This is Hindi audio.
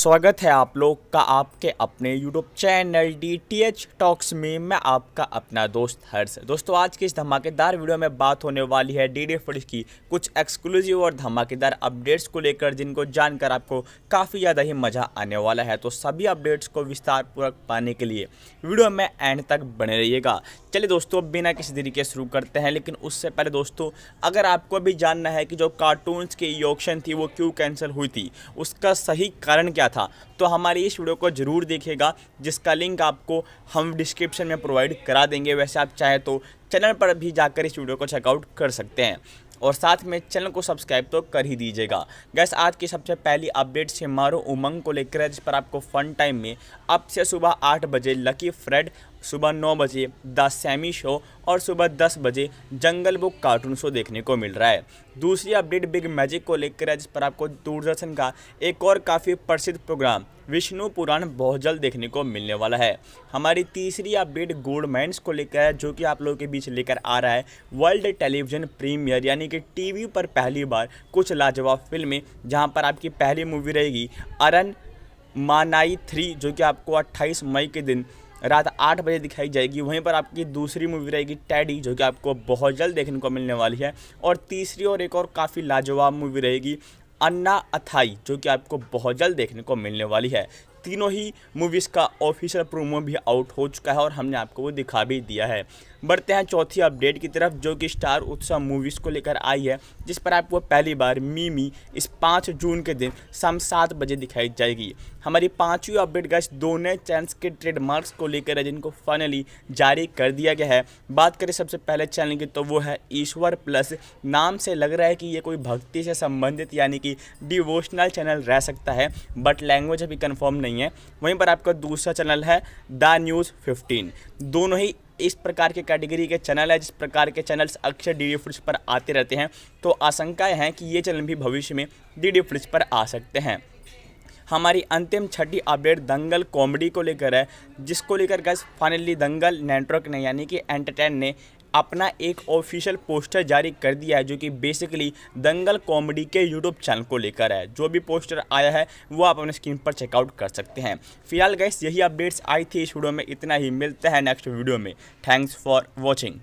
स्वागत है आप लोग का आपके अपने YouTube channel D T H talks में मैं आपका अपना दोस्त हर्ष दोस्तों आज की इस धमाकेदार वीडियो में बात होने वाली है डी डी फ्रिज की कुछ एक्सक्लूसिव और धमाकेदार अपडेट्स को लेकर जिनको जानकर आपको काफ़ी ज़्यादा ही मज़ा आने वाला है तो सभी अपडेट्स को विस्तारपूर्वक पाने के लिए वीडियो में एंड तक बने रहिएगा चलिए दोस्तों अब बिना किसी तरीके शुरू करते हैं लेकिन उससे पहले दोस्तों अगर आपको अभी जानना है कि जो कार्टून्स की ई ऑप्शन थी वो क्यों कैंसिल हुई थी उसका सही कारण क्या था तो हमारी इस वीडियो को ज़रूर देखेगा जिसका लिंक आपको हम डिस्क्रिप्शन में प्रोवाइड करा देंगे वैसे आप चाहें तो चैनल पर भी जाकर इस वीडियो को चेकआउट कर सकते हैं और साथ में चैनल को सब्सक्राइब तो कर ही दीजिएगा गैस आज की सबसे पहली अपडेट से मारो उमंग को लेकर है जिस पर आपको फन टाइम में अब से सुबह आठ बजे लकी फ्रेड सुबह नौ बजे द सैमी शो और सुबह दस बजे जंगल बुक कार्टून शो देखने को मिल रहा है दूसरी अपडेट बिग मैजिक को लेकर है जिस पर आपको दूरदर्शन का एक और काफ़ी प्रसिद्ध प्रोग्राम विष्णु पुराण बहुत जल्द देखने को मिलने वाला है हमारी तीसरी अपडेट गोडमेंट्स को लेकर है जो कि आप लोगों के बीच लेकर आ रहा है वर्ल्ड टेलीविजन प्रीमियर यानी कि टीवी पर पहली बार कुछ लाजवाब फिल्में जहां पर आपकी पहली मूवी रहेगी अरन मानाई थ्री जो कि आपको 28 मई के दिन रात आठ बजे दिखाई जाएगी वहीं पर आपकी दूसरी मूवी रहेगी टैडी जो कि आपको बहुत जल्द देखने को मिलने वाली है और तीसरी और एक और काफ़ी लाजवाब मूवी रहेगी अन्ना अथाई जो कि आपको बहुत जल्द देखने को मिलने वाली है तीनों ही मूवीज़ का ऑफिशियल प्रोमो भी आउट हो चुका है और हमने आपको वो दिखा भी दिया है बढ़ते हैं चौथी अपडेट की तरफ जो कि स्टार उत्सव मूवीज़ को लेकर आई है जिस पर आपको पहली बार मीमी इस पाँच जून के दिन शाम सात बजे दिखाई जाएगी हमारी पाँचवीं अपडेट गैस दोनों चैनल्स के ट्रेडमार्क्स को लेकर है जिनको फाइनली जारी कर दिया गया है बात करें सबसे पहले चैनल की तो वो है ईश्वर प्लस नाम से लग रहा है कि ये कोई भक्ति से संबंधित यानी कि डिवोशनल चैनल रह सकता है बट लैंग्वेज अभी कन्फर्म नहीं है वहीं पर आपका दूसरा चैनल है द न्यूज़ फिफ्टीन दोनों ही इस प्रकार के कैटेगरी के चैनल है जिस प्रकार के चैनल्स अक्सर डी डी फ्रिज पर आते रहते हैं तो आशंकाएं हैं कि ये चैनल भी भविष्य में डी डी फ्रिज पर आ सकते हैं हमारी अंतिम छठी अपडेट दंगल कॉमेडी को लेकर है जिसको लेकर गैस फाइनली दंगल नेटवर्क ने यानी कि एंटरटेन ने अपना एक ऑफिशियल पोस्टर जारी कर दिया है जो कि बेसिकली दंगल कॉमेडी के यूट्यूब चैनल को लेकर है जो भी पोस्टर आया है वो आप अपने स्क्रीन पर चेकआउट कर सकते हैं फिलहाल गैस यही अपडेट्स आई थी इस वीडियो में इतना ही मिलता है नेक्स्ट वीडियो में थैंक्स फॉर वॉचिंग